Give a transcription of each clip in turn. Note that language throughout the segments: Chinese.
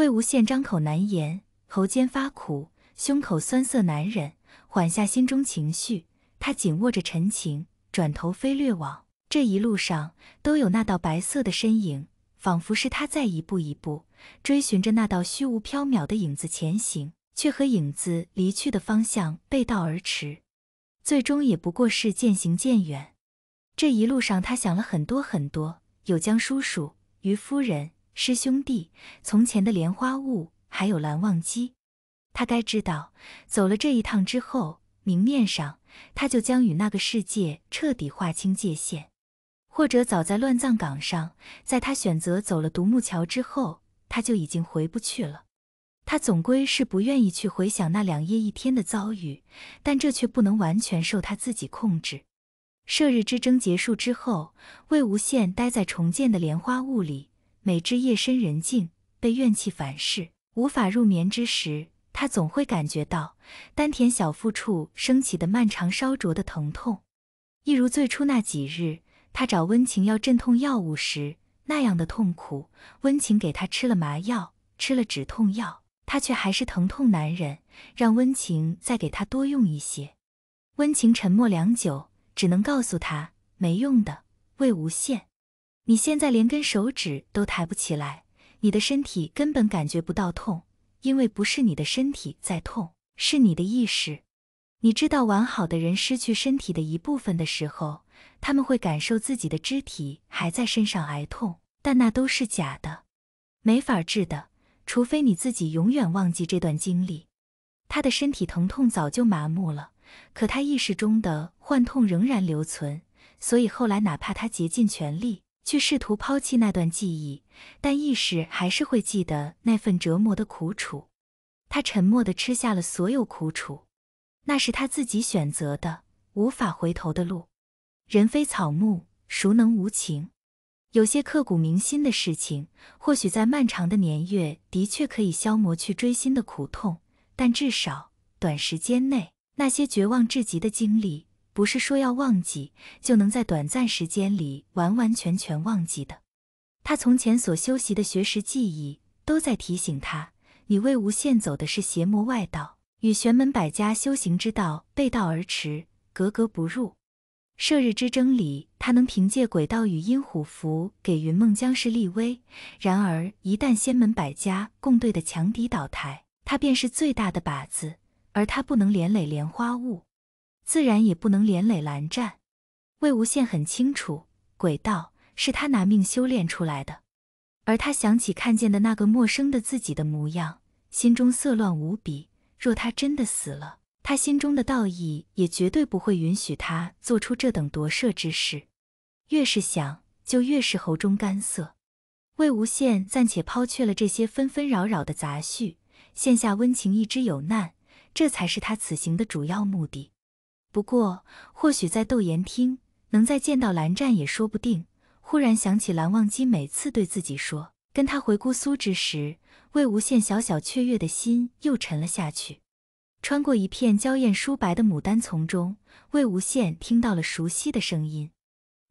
魏无羡张口难言，喉间发苦，胸口酸涩难忍，缓下心中情绪，他紧握着陈情，转头飞掠往。这一路上都有那道白色的身影，仿佛是他在一步一步追寻着那道虚无缥缈的影子前行，却和影子离去的方向背道而驰，最终也不过是渐行渐远。这一路上他想了很多很多，有江叔叔、于夫人。师兄弟，从前的莲花坞，还有蓝忘机，他该知道，走了这一趟之后，明面上他就将与那个世界彻底划清界限。或者，早在乱葬岗上，在他选择走了独木桥之后，他就已经回不去了。他总归是不愿意去回想那两夜一天的遭遇，但这却不能完全受他自己控制。射日之争结束之后，魏无羡待在重建的莲花坞里。每至夜深人静、被怨气反噬、无法入眠之时，他总会感觉到丹田小腹处升起的漫长烧灼的疼痛，一如最初那几日他找温情要镇痛药物时那样的痛苦。温情给他吃了麻药，吃了止痛药，他却还是疼痛难忍，让温情再给他多用一些。温情沉默良久，只能告诉他没用的，魏无羡。你现在连根手指都抬不起来，你的身体根本感觉不到痛，因为不是你的身体在痛，是你的意识。你知道，完好的人失去身体的一部分的时候，他们会感受自己的肢体还在身上挨痛，但那都是假的，没法治的，除非你自己永远忘记这段经历。他的身体疼痛早就麻木了，可他意识中的幻痛仍然留存，所以后来哪怕他竭尽全力。去试图抛弃那段记忆，但意识还是会记得那份折磨的苦楚。他沉默地吃下了所有苦楚，那是他自己选择的，无法回头的路。人非草木，孰能无情？有些刻骨铭心的事情，或许在漫长的年月的确可以消磨去追心的苦痛，但至少短时间内，那些绝望至极的经历。不是说要忘记就能在短暂时间里完完全全忘记的。他从前所修习的学识记忆，都在提醒他：你魏无羡走的是邪魔外道，与玄门百家修行之道背道而驰，格格不入。射日之争里，他能凭借轨道与阴虎符给云梦江氏立威；然而一旦仙门百家共对的强敌倒台，他便是最大的靶子，而他不能连累莲花坞。自然也不能连累蓝湛，魏无羡很清楚，鬼道是他拿命修炼出来的。而他想起看见的那个陌生的自己的模样，心中色乱无比。若他真的死了，他心中的道义也绝对不会允许他做出这等夺舍之事。越是想，就越是喉中干涩。魏无羡暂且抛却了这些纷纷扰扰的杂绪，现下温情一直有难，这才是他此行的主要目的。不过，或许在窦言厅能再见到蓝湛也说不定。忽然想起蓝忘机每次对自己说，跟他回姑苏之时，魏无羡小小雀跃的心又沉了下去。穿过一片娇艳疏白的牡丹丛中，魏无羡听到了熟悉的声音：“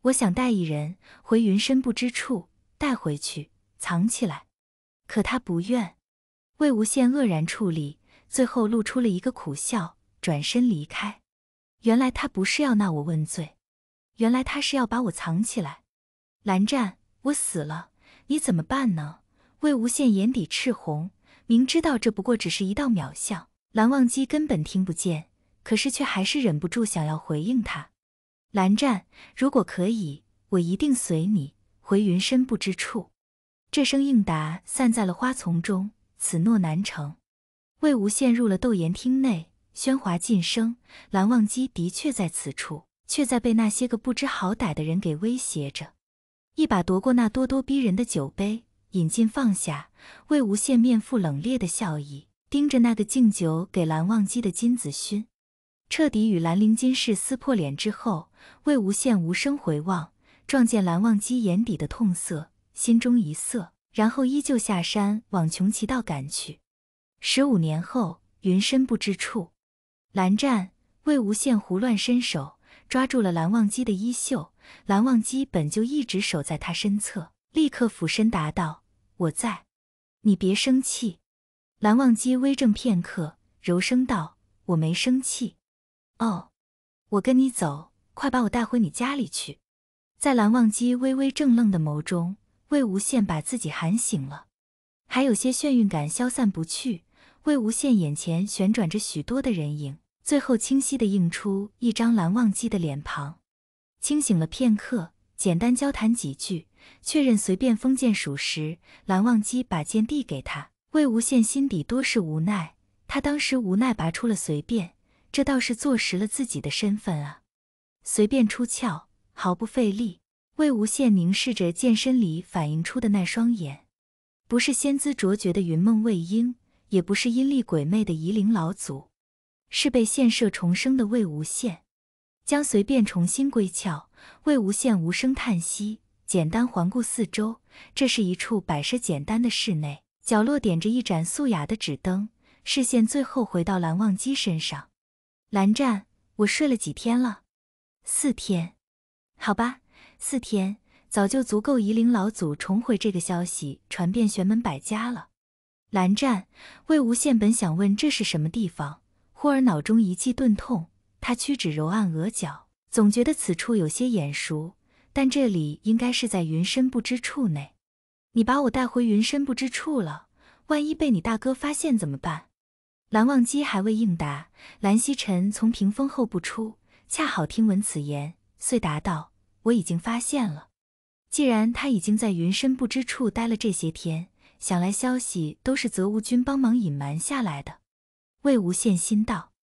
我想带一人回云深不知处，带回去藏起来。”可他不愿。魏无羡愕然矗立，最后露出了一个苦笑，转身离开。原来他不是要纳我问罪，原来他是要把我藏起来。蓝湛，我死了，你怎么办呢？魏无羡眼底赤红，明知道这不过只是一道渺象，蓝忘机根本听不见，可是却还是忍不住想要回应他。蓝湛，如果可以，我一定随你回云深不知处。这声应答散在了花丛中，此诺难成。魏无羡入了斗炎厅内。喧哗尽声，蓝忘机的确在此处，却在被那些个不知好歹的人给威胁着。一把夺过那咄咄逼人的酒杯，饮尽放下。魏无羡面负冷冽的笑意，盯着那个敬酒给蓝忘机的金子勋。彻底与兰陵金氏撕破脸之后，魏无羡无声回望，撞见蓝忘机眼底的痛色，心中一涩，然后依旧下山往穷奇道赶去。十五年后，云深不知处。蓝湛、魏无羡胡乱伸手抓住了蓝忘机的衣袖，蓝忘机本就一直守在他身侧，立刻俯身答道：“我在，你别生气。”蓝忘机微怔片刻，柔声道：“我没生气。”“哦，我跟你走，快把我带回你家里去。”在蓝忘机微微怔愣的眸中，魏无羡把自己喊醒了，还有些眩晕感消散不去。魏无羡眼前旋转着许多的人影，最后清晰的映出一张蓝忘机的脸庞。清醒了片刻，简单交谈几句，确认随便封剑属实，蓝忘机把剑递给他。魏无羡心底多是无奈，他当时无奈拔出了随便，这倒是坐实了自己的身份啊。随便出鞘，毫不费力。魏无羡凝视着剑身里反映出的那双眼，不是仙姿卓绝的云梦魏婴。也不是阴厉鬼魅的夷陵老祖，是被现舍重生的魏无羡，将随便重新归窍。魏无羡无声叹息，简单环顾四周，这是一处摆设简单的室内，角落点着一盏素雅的纸灯，视线最后回到蓝忘机身上。蓝湛，我睡了几天了？四天，好吧，四天早就足够夷陵老祖重回这个消息传遍玄门百家了。蓝湛、魏无羡本想问这是什么地方，忽而脑中一记钝痛，他屈指揉按额角，总觉得此处有些眼熟，但这里应该是在云深不知处内。你把我带回云深不知处了，万一被你大哥发现怎么办？蓝忘机还未应答，蓝曦臣从屏风后步出，恰好听闻此言，遂答道：“我已经发现了。既然他已经在云深不知处待了这些天。”想来消息都是泽无君帮忙隐瞒下来的，魏无羡心道：“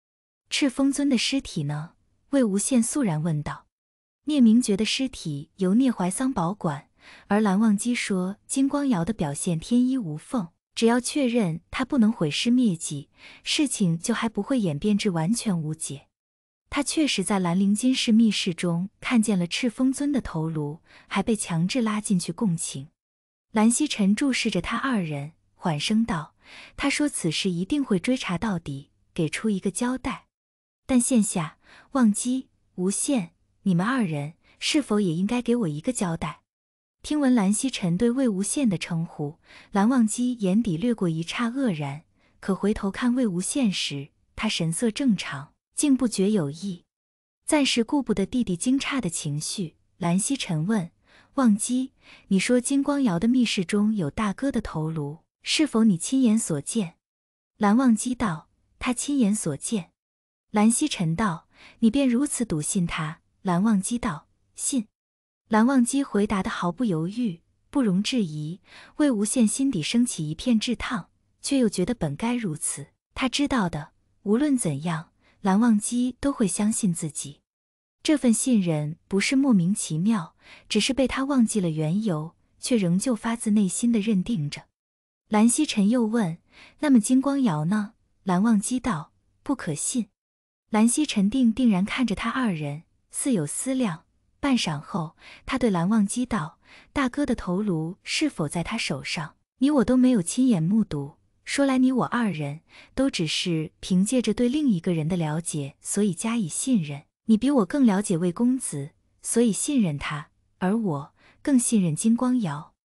赤峰尊的尸体呢？”魏无羡肃然问道。聂明觉的尸体由聂怀桑保管，而蓝忘机说金光瑶的表现天衣无缝，只要确认他不能毁尸灭迹，事情就还不会演变至完全无解。他确实在兰陵金氏密室中看见了赤峰尊的头颅，还被强制拉进去共情。蓝曦臣注视着他二人，缓声道：“他说此事一定会追查到底，给出一个交代。但现下，忘机、无羡，你们二人是否也应该给我一个交代？”听闻蓝曦臣对魏无羡的称呼，蓝忘机眼底掠过一刹愕然，可回头看魏无羡时，他神色正常，竟不觉有异。暂时顾不得弟弟惊诧的情绪，蓝曦臣问。忘机，你说金光瑶的密室中有大哥的头颅，是否你亲眼所见？蓝忘机道：“他亲眼所见。”蓝曦臣道：“你便如此笃信他？”蓝忘机道：“信。”蓝忘机回答的毫不犹豫，不容置疑。魏无羡心底升起一片炙烫，却又觉得本该如此。他知道的，无论怎样，蓝忘机都会相信自己。这份信任不是莫名其妙，只是被他忘记了缘由，却仍旧发自内心的认定着。蓝曦臣又问：“那么金光瑶呢？”蓝忘机道：“不可信。”蓝曦臣定定然看着他二人，似有思量。半晌后，他对蓝忘机道：“大哥的头颅是否在他手上？你我都没有亲眼目睹。说来，你我二人都只是凭借着对另一个人的了解，所以加以信任。”你比我更了解魏公子，所以信任他；而我更信任金光瑶。